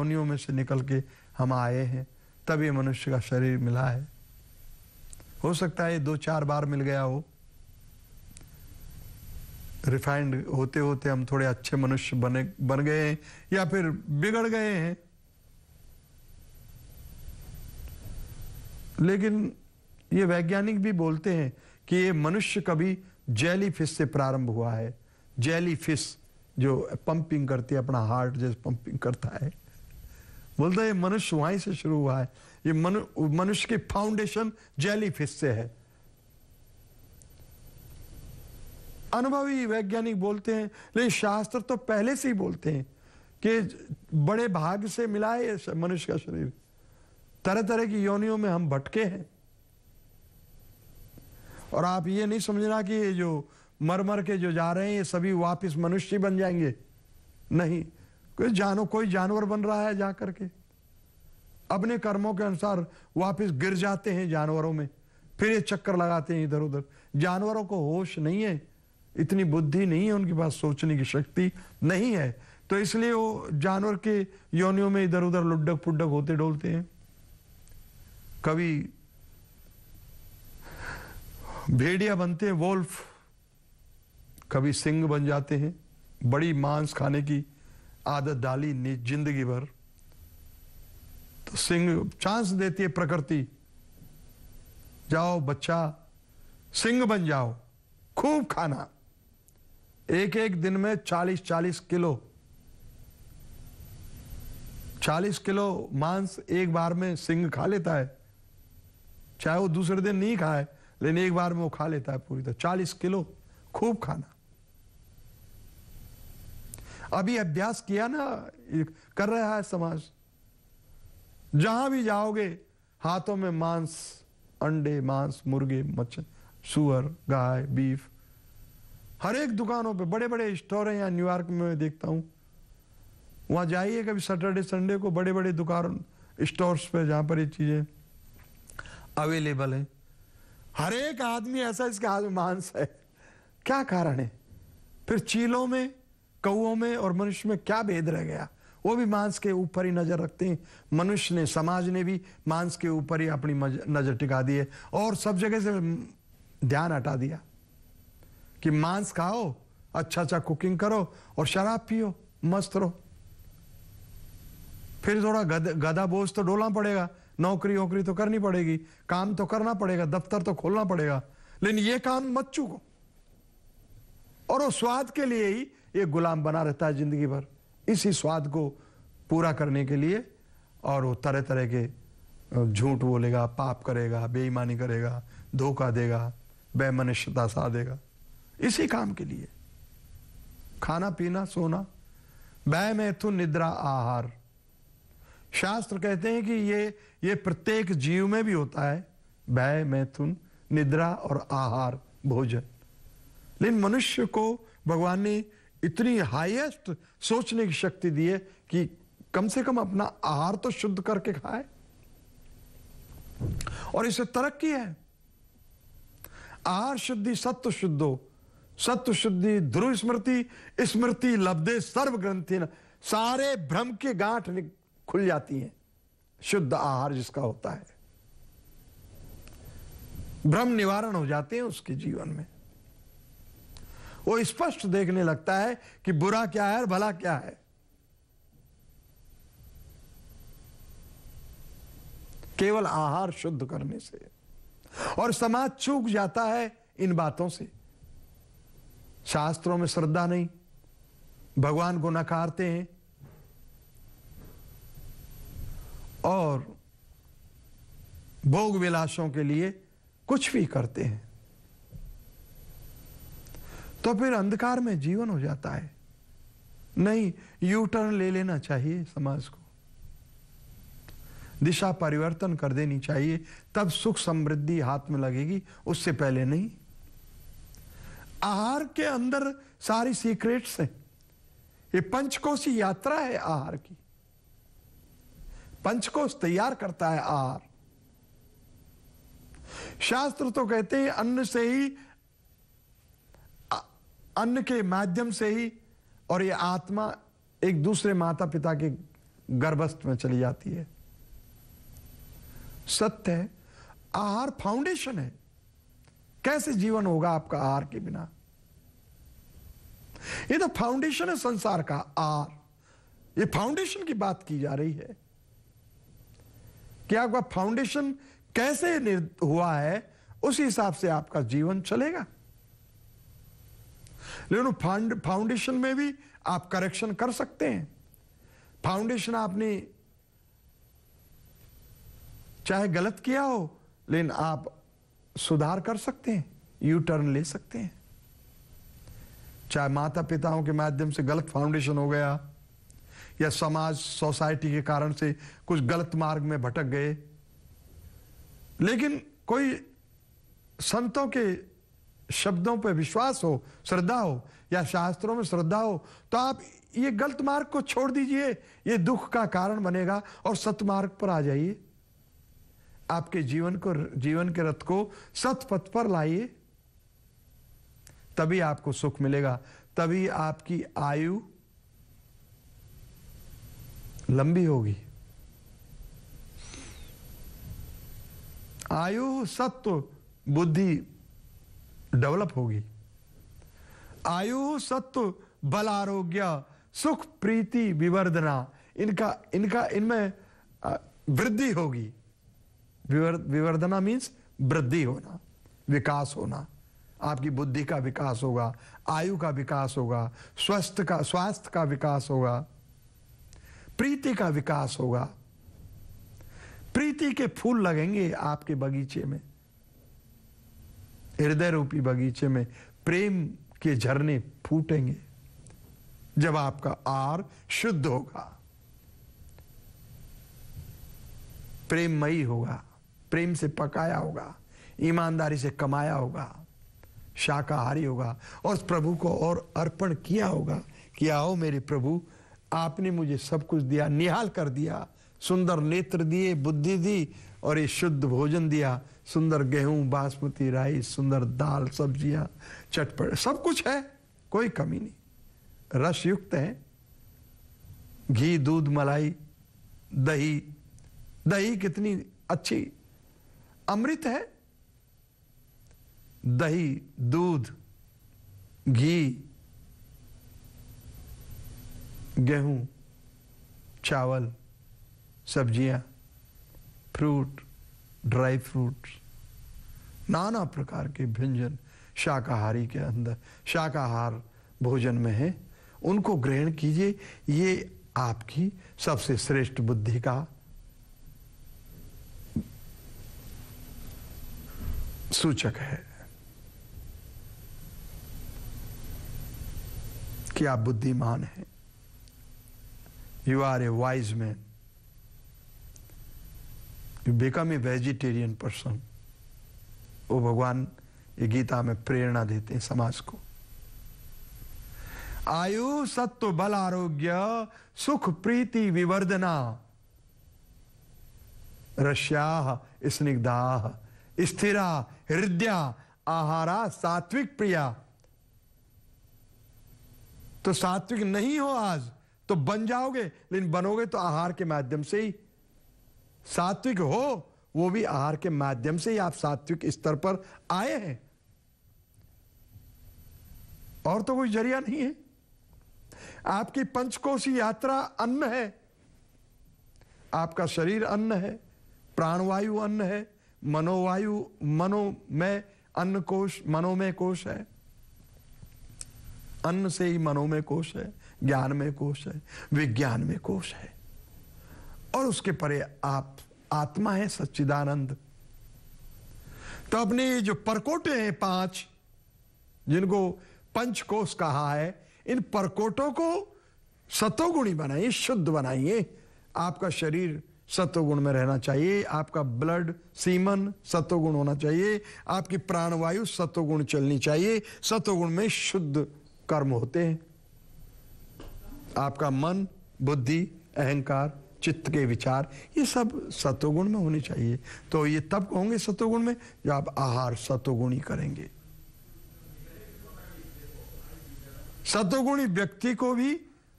योनियों में से निकल के हम आए हैं तब ये मनुष्य का शरीर मिला है हो सकता है ये दो चार बार मिल गया हो रिफाइंड होते होते हम थोड़े अच्छे मनुष्य बने बन गए हैं या फिर बिगड़ गए हैं लेकिन ये वैज्ञानिक भी बोलते हैं कि ये मनुष्य कभी जेली फिश से प्रारंभ हुआ है जेली फिश जो पंपिंग करती है अपना हार्ट जैसे पंपिंग करता है बोलता है मनुष्य वहीं से शुरू हुआ है ये मनुष्य की फाउंडेशन जैली फिश से है अनुभवी वैज्ञानिक बोलते हैं लेकिन शास्त्र तो पहले से ही बोलते हैं कि बड़े भाग से मिला है मनुष्य का शरीर तरह तरह की योनियों में हम भटके हैं और आप ये नहीं समझना कि ये जो मरमर के जो जा रहे हैं ये सभी वापस मनुष्य बन जाएंगे नहीं कोई जानो कोई जानवर बन रहा है जा करके अपने कर्मों के अनुसार वापस गिर जाते हैं जानवरों में फिर ये चक्कर लगाते हैं इधर उधर जानवरों को होश नहीं है इतनी बुद्धि नहीं है उनके पास सोचने की शक्ति नहीं है तो इसलिए वो जानवर के योनियों में इधर उधर लुड्डक फुड्डक होते डोलते हैं कभी भेड़िया बनते हैं वोल्फ कभी सिंह बन जाते हैं बड़ी मांस खाने की आदत डाली जिंदगी भर तो सिंह चांस देती है प्रकृति जाओ बच्चा सिंह बन जाओ खूब खाना एक एक दिन में चालीस चालीस किलो चालीस किलो मांस एक बार में सिंह खा लेता है चाहे वो दूसरे दिन नहीं खाए लेकिन एक बार में वो खा लेता है पूरी तरह चालीस किलो खूब खाना अभी अभ्यास किया ना कर रहा है समाज जहां भी जाओगे हाथों में मांस अंडे मांस मुर्गे मच्छर सुअर गाय बीफ हर एक दुकानों पे बड़े बड़े स्टोर हैं यहाँ न्यूयॉर्क में मैं देखता हूँ वहाँ जाइए कभी सैटरडे संडे को बड़े बड़े दुकान स्टोर्स पे जहाँ पर ये चीज़ें अवेलेबल हैं हर एक आदमी ऐसा इसके हाथ में मांस है क्या कारण है फिर चीलों में कौओं में और मनुष्य में क्या भेद रह गया वो भी मांस के ऊपर ही नजर रखते हैं मनुष्य ने समाज ने भी मांस के ऊपर ही अपनी नजर टिका दी है और सब जगह से ध्यान हटा दिया कि मांस खाओ अच्छा अच्छा कुकिंग करो और शराब पियो मस्त रहो फिर थोड़ा गद, गदा बोझ तो डोलना पड़ेगा नौकरी वोकरी तो करनी पड़ेगी काम तो करना पड़ेगा दफ्तर तो खोलना पड़ेगा लेकिन ये काम मत को और वो स्वाद के लिए ही एक गुलाम बना रहता है ज़िंदगी भर इसी स्वाद को पूरा करने के लिए और वो तरह तरह के झूठ बोलेगा पाप करेगा बेईमानी करेगा धोखा देगा बेमनुष्यता सा देगा इसी काम के लिए खाना पीना सोना वह में थु तो निद्रा आहार शास्त्र कहते हैं कि ये ये प्रत्येक जीव में भी होता है भय मैथुन तो निद्रा और आहार भोजन लेकिन मनुष्य को भगवान ने इतनी हाईएस्ट सोचने की शक्ति दी है कि कम से कम अपना आहार तो शुद्ध करके खाए और इसे तरक्की है आहार शुद्धि सत्व शुद्धो सत्व शुद्धि ध्रुव स्मृति स्मृति लब्धे सर्व ग्रंथि सारे भ्रम के गांठ खुल जाती हैं शुद्ध आहार जिसका होता है भ्रम निवारण हो जाते हैं उसके जीवन में वो स्पष्ट देखने लगता है कि बुरा क्या है और भला क्या है केवल आहार शुद्ध करने से और समाज चूक जाता है इन बातों से शास्त्रों में श्रद्धा नहीं भगवान को नकारते हैं और भोग विलासों के लिए कुछ भी करते हैं तो फिर अंधकार में जीवन हो जाता है नहीं यू टर्न ले लेना चाहिए समाज को दिशा परिवर्तन कर देनी चाहिए तब सुख समृद्धि हाथ में लगेगी उससे पहले नहीं आहार के अंदर सारी सीक्रेट्स हैं ये पंचकोशी यात्रा है आहार की पंचकोश तैयार करता है आहार शास्त्र तो कहते हैं अन्न से ही अन्न के माध्यम से ही और ये आत्मा एक दूसरे माता पिता के गर्भस्थ में चली जाती है सत्य है आहार फाउंडेशन है कैसे जीवन होगा आपका आहार के बिना ये तो फाउंडेशन है संसार का आहार ये फाउंडेशन की बात की जा रही है कि आपका फाउंडेशन कैसे हुआ है उसी हिसाब से आपका जीवन चलेगा लेकिन फाउंडेशन में भी आप करेक्शन कर सकते हैं फाउंडेशन आपने चाहे गलत किया हो लेकिन आप सुधार कर सकते हैं यू टर्न ले सकते हैं चाहे माता पिताओं के माध्यम से गलत फाउंडेशन हो गया या समाज सोसाइटी के कारण से कुछ गलत मार्ग में भटक गए लेकिन कोई संतों के शब्दों पर विश्वास हो श्रद्धा हो या शास्त्रों में श्रद्धा हो तो आप ये गलत मार्ग को छोड़ दीजिए ये दुख का कारण बनेगा और सतमार्ग पर आ जाइए आपके जीवन को जीवन के रथ को सत पथ पर लाइए तभी आपको सुख मिलेगा तभी आपकी आयु लंबी होगी आयु सत्व बुद्धि डेवलप होगी आयु सत्व बल आरोग्य सुख प्रीति विवर्धना इनका इनका इनमें वृद्धि होगी विवर्धना मीन्स वृद्धि होना विकास होना आपकी बुद्धि का विकास होगा आयु का विकास होगा स्वस्थ का स्वास्थ्य का विकास होगा प्रीति का विकास होगा प्रीति के फूल लगेंगे आपके बगीचे में हृदय रूपी बगीचे में प्रेम के झरने फूटेंगे जब आपका आर शुद्ध होगा प्रेमयी होगा प्रेम से पकाया होगा ईमानदारी से कमाया होगा शाकाहारी होगा और प्रभु को और अर्पण किया होगा कि आओ मेरे प्रभु आपने मुझे सब कुछ दिया निहाल कर दिया सुंदर नेत्र दिए बुद्धि दी और ये शुद्ध भोजन दिया सुंदर गेहूं बासमती राइस सुंदर दाल सब्जियां चटपट सब कुछ है कोई कमी नहीं रस युक्त है घी दूध मलाई दही दही कितनी अच्छी अमृत है दही दूध घी गेहूं चावल सब्जियां फ्रूट ड्राई फ्रूट्स नाना प्रकार के व्यंजन शाकाहारी के अंदर शाकाहार भोजन में है उनको ग्रहण कीजिए ये आपकी सबसे श्रेष्ठ बुद्धि का सूचक है कि आप बुद्धिमान हैं you are a wise man you become a vegetarian person वो भगवान ये गीता में प्रेरणा देते हैं समाज को आयु सत्व बल आरोग्य सुख प्रीति विवर्धना रश्या स्निग्धाह स्थिरा हृदय आहारा सात्विक प्रिया तो सात्विक नहीं हो आज तो बन जाओगे लेकिन बनोगे तो आहार के माध्यम से ही सात्विक हो वो भी आहार के माध्यम से ही आप सात्विक स्तर पर आए हैं और तो कोई जरिया नहीं है आपकी पंचकोशी यात्रा अन्न है आपका शरीर अन्न है प्राणवायु अन्न है मनोवायु मनोमय अन्न कोश मनोमय कोश है अन्न से ही मनोमय कोश है ज्ञान में कोश है विज्ञान में कोश है और उसके परे आप आत्मा है सच्चिदानंद तो अपने ये जो परकोटे हैं पांच जिनको पंचकोश कहा है इन परकोटों को सतोगुणी बनाइए शुद्ध बनाइए आपका शरीर सतोगुण में रहना चाहिए आपका ब्लड सीमन सतोगुण होना चाहिए आपकी प्राणवायु सतोगुण चलनी चाहिए सतोगुण में शुद्ध कर्म होते हैं आपका मन बुद्धि अहंकार चित्त के विचार ये सब सतोगुण में होने चाहिए तो ये तब होंगे सतोगुण में जो आप आहार सतोगुणी करेंगे सतोगुणी व्यक्ति को भी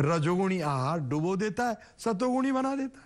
रजोगुणी आहार डुबो देता है सतोगुणी बना देता है